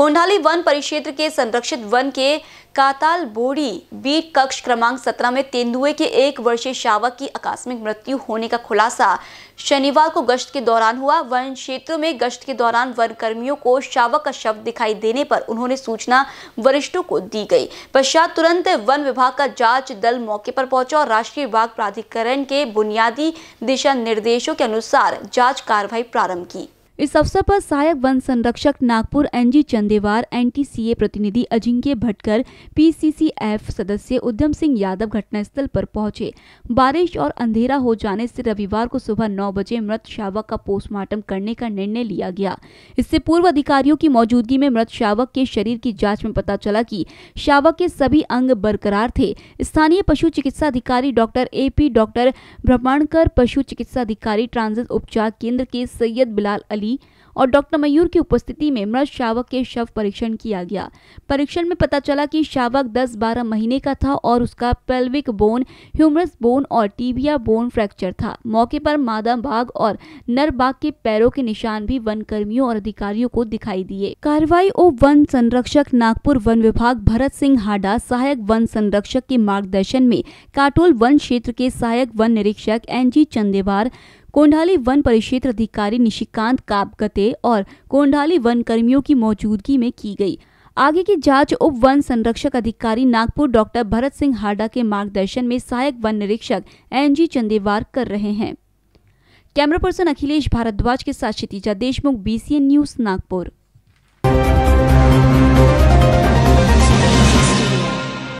कोंडाली one परिक्षेत्र के संरक्षित वन के काताल बोड़ी बीट कक्ष क्रमांक 17 में तेंदुए के एक वर्षीय शावक की आकस्मिक मृत्यु होने का खुलासा शनिवार को गश्त के दौरान हुआ वन क्षेत्र में गश्त के दौरान वन कर्मियों को शावक का शव दिखाई देने पर उन्होंने सूचना वरिष्ठों को दी गई पश्चात तुरंत वन विभाग का जांच दल मौके पर पहुंचा और राष्ट्रीय बाघ प्राधिकरण के बुनियादी दिशा निर्देशों के अनुसार जाँच कार्रवाई प्रारंभ की इस अवसर पर सहायक वन संरक्षक नागपुर एनजी चंदेवार एनटीसीए प्रतिनिधि अजिंक्य भटकर पीसीसीएफ सदस्य उद्यम सिंह यादव घटनास्थल पर पहुंचे बारिश और अंधेरा हो जाने से रविवार को सुबह नौ बजे मृत शावक का पोस्टमार्टम करने का निर्णय लिया गया इससे पूर्व अधिकारियों की मौजूदगी में मृत शावक के शरीर की जाँच में पता चला की शावक के सभी अंग बरकरार थे स्थानीय पशु चिकित्सा अधिकारी डॉक्टर एपी डॉक्टर ब्रह्माणकर पशु चिकित्सा अधिकारी ट्रांजिट उपचार केंद्र के सैयद बिलाल अली हुई और डॉक्टर मयूर की उपस्थिति में मृत शावक के शव परीक्षण किया गया परीक्षण में पता चला कि शावक 10-12 महीने का था और उसका पेल्विक बोन ह्यूमरस बोन और टीबिया बोन फ्रैक्चर था मौके पर मादा बाघ और नर बाघ के पैरों के निशान भी वन कर्मियों और अधिकारियों को दिखाई दिए कार्रवाई ओ वन संरक्षक नागपुर वन विभाग भरत सिंह हाडा सहायक वन संरक्षक के मार्गदर्शन में काटोल वन क्षेत्र के सहायक वन निरीक्षक एन जी चंदेवार कोंडाली वन परिक्षेत्र अधिकारी निशिकांत काबगते और कोंडाली वन कर्मियों की मौजूदगी में की गई आगे की जांच उप वन संरक्षक अधिकारी नागपुर डॉक्टर भरत सिंह हाडा के मार्गदर्शन में सहायक वन निरीक्षक एनजी चंदेवार कर रहे हैं कैमरा पर्सन अखिलेश भारद्वाज के साथ क्षितिजा देशमुख बीसीएन न्यूज नागपुर